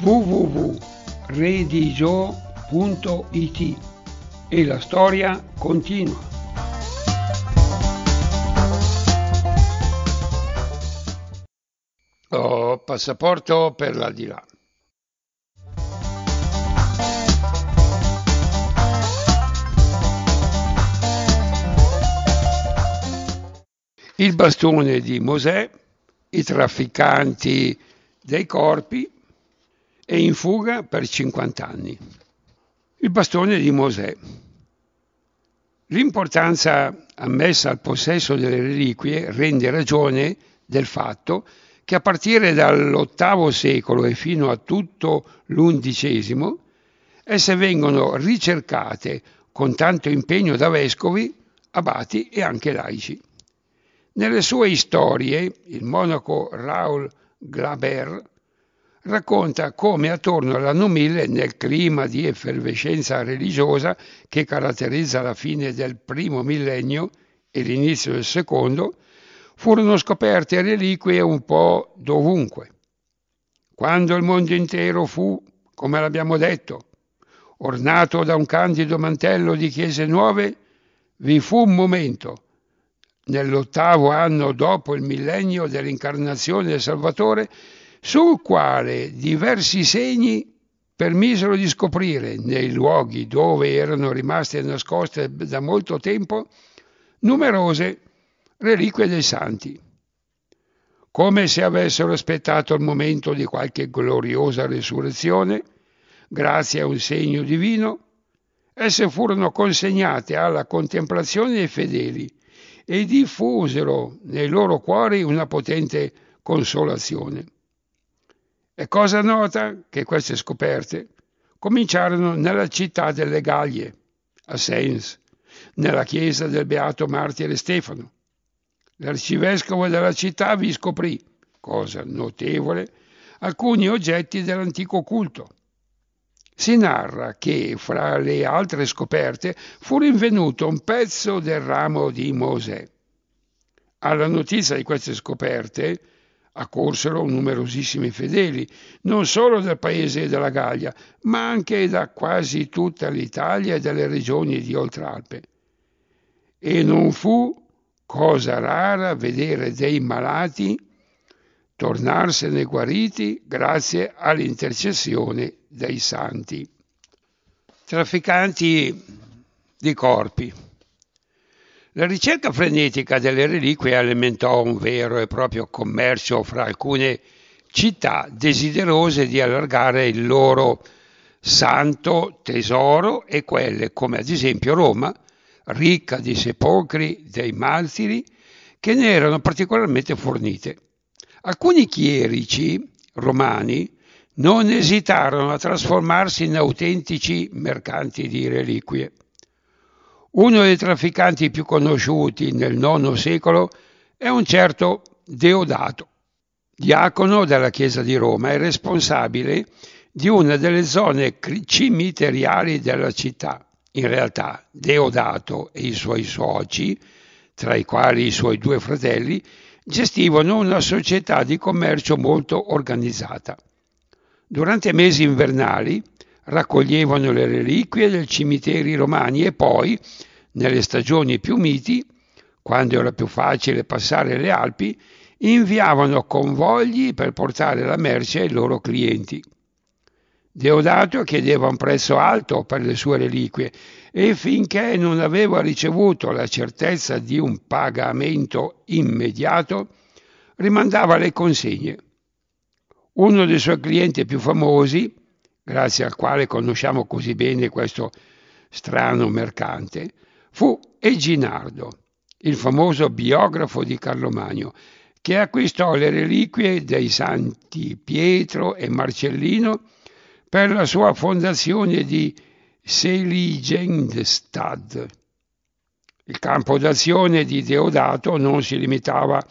www.redigio.it e la storia continua. Oh, passaporto per l'aldilà. il bastone di Mosè, i trafficanti dei corpi e in fuga per 50 anni. Il bastone di Mosè. L'importanza ammessa al possesso delle reliquie rende ragione del fatto che a partire dall'VIII secolo e fino a tutto l'XI esse vengono ricercate con tanto impegno da vescovi, abati e anche laici. Nelle sue storie, il monaco Raoul Glaber racconta come attorno all'anno 1000, nel clima di effervescenza religiosa che caratterizza la fine del primo millennio e l'inizio del secondo, furono scoperte reliquie un po' dovunque. Quando il mondo intero fu, come l'abbiamo detto, ornato da un candido mantello di chiese nuove, vi fu un momento nell'ottavo anno dopo il millennio dell'incarnazione del Salvatore, sul quale diversi segni permisero di scoprire, nei luoghi dove erano rimaste nascoste da molto tempo, numerose reliquie dei santi, come se avessero aspettato il momento di qualche gloriosa resurrezione, grazie a un segno divino, esse furono consegnate alla contemplazione dei fedeli, e diffusero nei loro cuori una potente consolazione. È cosa nota che queste scoperte cominciarono nella città delle Gallie, a Sens, nella chiesa del beato martire Stefano. L'arcivescovo della città vi scoprì, cosa notevole, alcuni oggetti dell'antico culto, si narra che, fra le altre scoperte, fu rinvenuto un pezzo del ramo di Mosè. Alla notizia di queste scoperte accorsero numerosissimi fedeli, non solo dal paese della Gallia, ma anche da quasi tutta l'Italia e dalle regioni di Oltralpe. E non fu cosa rara vedere dei malati tornarsene guariti grazie all'intercessione dei santi, trafficanti di corpi. La ricerca frenetica delle reliquie alimentò un vero e proprio commercio fra alcune città desiderose di allargare il loro santo tesoro e quelle, come ad esempio Roma, ricca di sepolcri dei martiri, che ne erano particolarmente fornite. Alcuni chierici romani non esitarono a trasformarsi in autentici mercanti di reliquie. Uno dei trafficanti più conosciuti nel IX secolo è un certo Deodato, diacono della Chiesa di Roma e responsabile di una delle zone cimiteriali della città. In realtà Deodato e i suoi soci, tra i quali i suoi due fratelli, gestivano una società di commercio molto organizzata. Durante i mesi invernali raccoglievano le reliquie dei cimiteri romani e poi, nelle stagioni più miti, quando era più facile passare le Alpi, inviavano convogli per portare la merce ai loro clienti. Deodato chiedeva un prezzo alto per le sue reliquie e finché non aveva ricevuto la certezza di un pagamento immediato, rimandava le consegne. Uno dei suoi clienti più famosi, grazie al quale conosciamo così bene questo strano mercante, fu Eginardo, il famoso biografo di Carlo Magno, che acquistò le reliquie dei santi Pietro e Marcellino per la sua fondazione di Seligenstad. Il campo d'azione di Deodato non si limitava a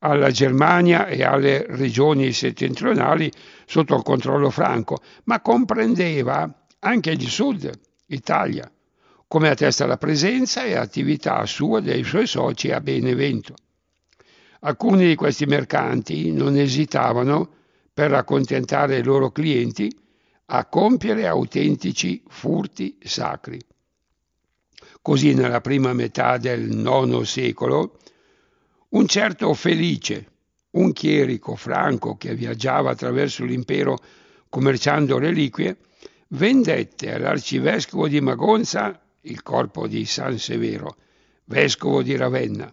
alla Germania e alle regioni settentrionali sotto il controllo franco, ma comprendeva anche il sud Italia, come attesta la presenza e attività sua dei suoi soci a Benevento. Alcuni di questi mercanti non esitavano, per accontentare i loro clienti, a compiere autentici furti sacri. Così nella prima metà del IX secolo un certo Felice, un chierico franco che viaggiava attraverso l'impero commerciando reliquie, vendette all'arcivescovo di Magonza il corpo di San Severo, vescovo di Ravenna.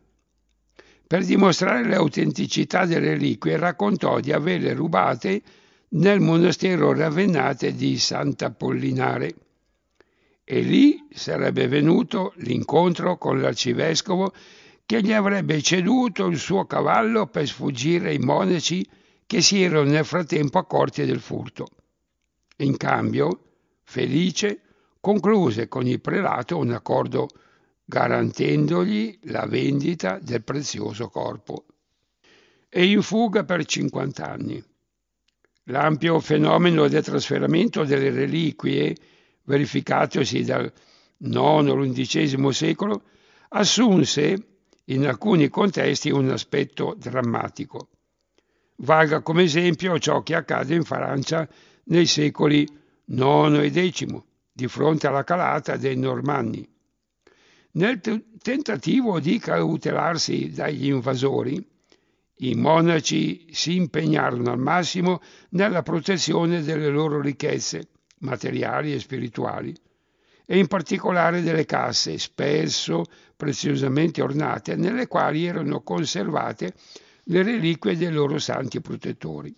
Per dimostrare l'autenticità delle reliquie raccontò di averle rubate nel monastero ravennate di Sant'Apollinare e lì sarebbe venuto l'incontro con l'arcivescovo che gli avrebbe ceduto il suo cavallo per sfuggire ai monaci che si erano nel frattempo accorti del furto. In cambio, Felice concluse con il prelato un accordo garantendogli la vendita del prezioso corpo. E in fuga per 50 anni. L'ampio fenomeno del trasferimento delle reliquie, verificatosi dal IX all'undicesimo secolo, assunse in alcuni contesti un aspetto drammatico. Valga come esempio ciò che accade in Francia nei secoli IX e X, di fronte alla calata dei Normanni. Nel t- tentativo di cautelarsi dagli invasori, i monaci si impegnarono al massimo nella protezione delle loro ricchezze materiali e spirituali e in particolare delle casse, spesso preziosamente ornate, nelle quali erano conservate le reliquie dei loro santi protettori.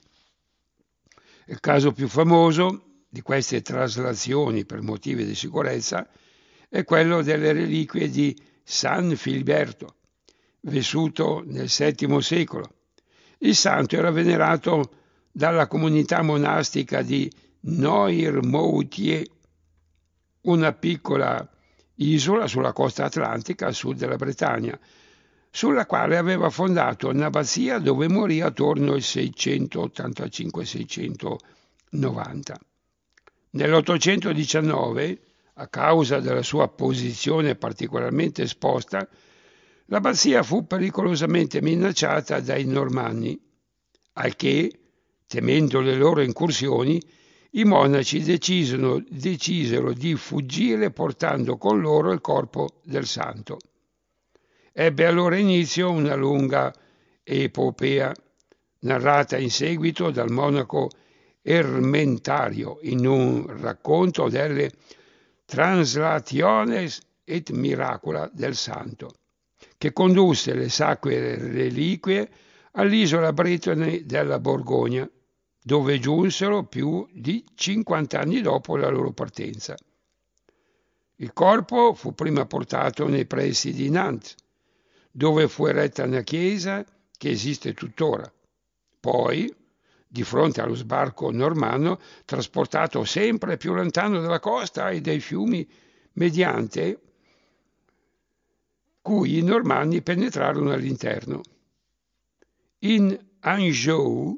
Il caso più famoso di queste traslazioni per motivi di sicurezza è quello delle reliquie di San Filiberto, vissuto nel VII secolo. Il santo era venerato dalla comunità monastica di Noirmoutier una piccola isola sulla costa atlantica a sud della Bretagna, sulla quale aveva fondato un'abbazia dove morì attorno al 685-690. Nell'819, a causa della sua posizione particolarmente esposta, l'abbazia fu pericolosamente minacciata dai normanni, al che, temendo le loro incursioni, i monaci decisero, decisero di fuggire portando con loro il corpo del santo. Ebbe allora inizio una lunga epopea, narrata in seguito dal monaco Ermentario in un racconto delle Translationes et Miracula del Santo, che condusse le sacre reliquie all'isola bretone della Borgogna dove giunsero più di 50 anni dopo la loro partenza. Il corpo fu prima portato nei pressi di Nantes, dove fu eretta una chiesa che esiste tuttora. Poi, di fronte allo sbarco normanno, trasportato sempre più lontano dalla costa e dai fiumi mediante cui i normanni penetrarono all'interno. In Anjou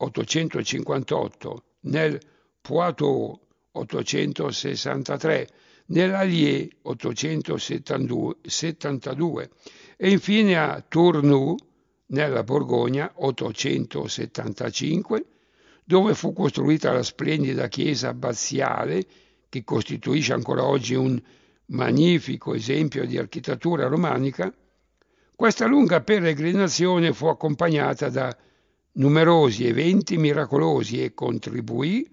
858, nel Poitou 863, nell'Allier 872 e infine a Tournou nella Borgogna 875, dove fu costruita la splendida chiesa abbaziale che costituisce ancora oggi un magnifico esempio di architettura romanica, questa lunga peregrinazione fu accompagnata da numerosi eventi miracolosi e contribuì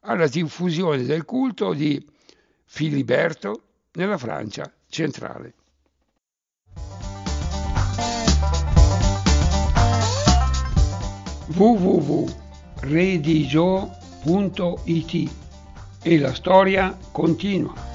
alla diffusione del culto di Filiberto nella Francia centrale. www.redigio.it e la storia continua.